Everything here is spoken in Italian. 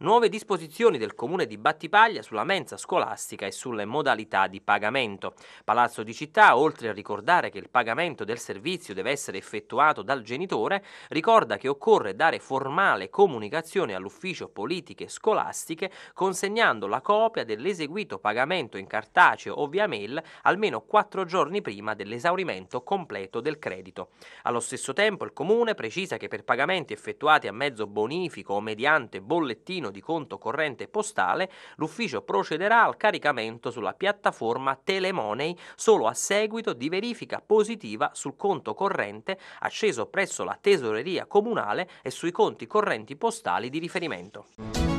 nuove disposizioni del comune di Battipaglia sulla mensa scolastica e sulle modalità di pagamento. Palazzo di Città, oltre a ricordare che il pagamento del servizio deve essere effettuato dal genitore, ricorda che occorre dare formale comunicazione all'ufficio politiche scolastiche consegnando la copia dell'eseguito pagamento in cartaceo o via mail almeno quattro giorni prima dell'esaurimento completo del credito. Allo stesso tempo il comune precisa che per pagamenti effettuati a mezzo bonifico o mediante bollettino destino di conto corrente postale, l'ufficio procederà al caricamento sulla piattaforma Telemoney solo a seguito di verifica positiva sul conto corrente acceso presso la tesoreria comunale e sui conti correnti postali di riferimento.